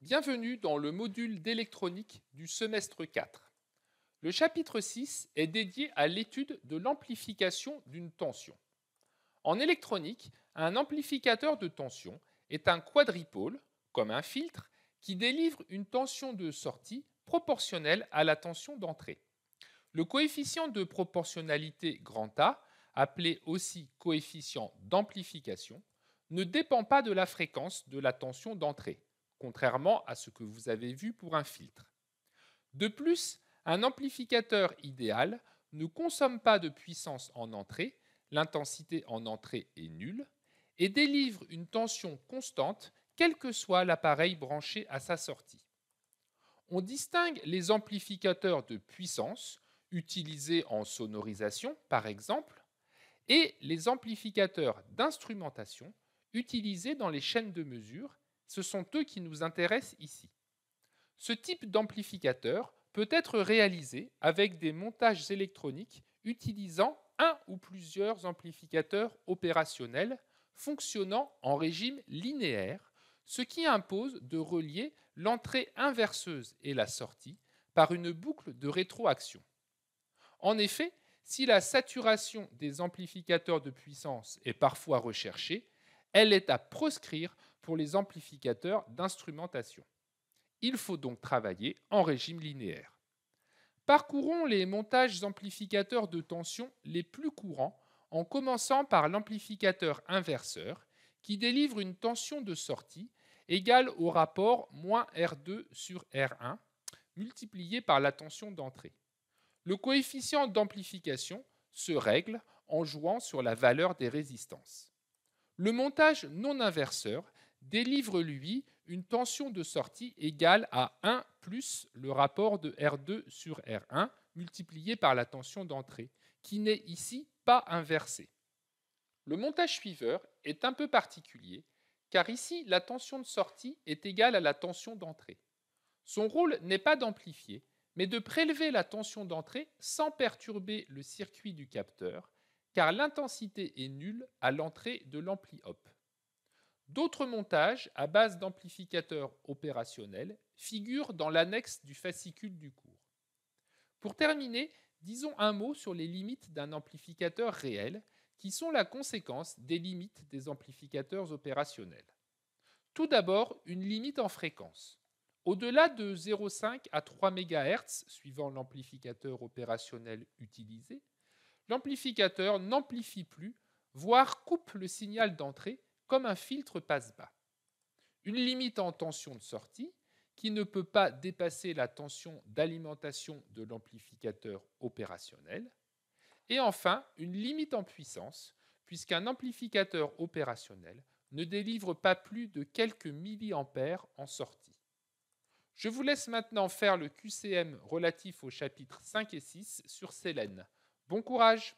Bienvenue dans le module d'électronique du semestre 4. Le chapitre 6 est dédié à l'étude de l'amplification d'une tension. En électronique, un amplificateur de tension est un quadripôle, comme un filtre, qui délivre une tension de sortie proportionnelle à la tension d'entrée. Le coefficient de proportionnalité grand A, appelé aussi coefficient d'amplification, ne dépend pas de la fréquence de la tension d'entrée contrairement à ce que vous avez vu pour un filtre. De plus, un amplificateur idéal ne consomme pas de puissance en entrée, l'intensité en entrée est nulle, et délivre une tension constante quel que soit l'appareil branché à sa sortie. On distingue les amplificateurs de puissance, utilisés en sonorisation par exemple, et les amplificateurs d'instrumentation, utilisés dans les chaînes de mesure ce sont eux qui nous intéressent ici. Ce type d'amplificateur peut être réalisé avec des montages électroniques utilisant un ou plusieurs amplificateurs opérationnels fonctionnant en régime linéaire, ce qui impose de relier l'entrée inverseuse et la sortie par une boucle de rétroaction. En effet, si la saturation des amplificateurs de puissance est parfois recherchée, elle est à proscrire pour les amplificateurs d'instrumentation. Il faut donc travailler en régime linéaire. Parcourons les montages amplificateurs de tension les plus courants en commençant par l'amplificateur inverseur qui délivre une tension de sortie égale au rapport moins R2 sur R1 multiplié par la tension d'entrée. Le coefficient d'amplification se règle en jouant sur la valeur des résistances. Le montage non inverseur délivre-lui une tension de sortie égale à 1 plus le rapport de R2 sur R1 multiplié par la tension d'entrée, qui n'est ici pas inversée. Le montage suiveur est un peu particulier, car ici la tension de sortie est égale à la tension d'entrée. Son rôle n'est pas d'amplifier, mais de prélever la tension d'entrée sans perturber le circuit du capteur, car l'intensité est nulle à l'entrée de l'ampli-op. D'autres montages à base d'amplificateurs opérationnels figurent dans l'annexe du fascicule du cours. Pour terminer, disons un mot sur les limites d'un amplificateur réel, qui sont la conséquence des limites des amplificateurs opérationnels. Tout d'abord, une limite en fréquence. Au-delà de 0,5 à 3 MHz, suivant l'amplificateur opérationnel utilisé, l'amplificateur n'amplifie plus, voire coupe le signal d'entrée comme un filtre passe-bas. Une limite en tension de sortie qui ne peut pas dépasser la tension d'alimentation de l'amplificateur opérationnel. Et enfin, une limite en puissance, puisqu'un amplificateur opérationnel ne délivre pas plus de quelques milliampères en sortie. Je vous laisse maintenant faire le QCM relatif au chapitre 5 et 6 sur Célène. Bon courage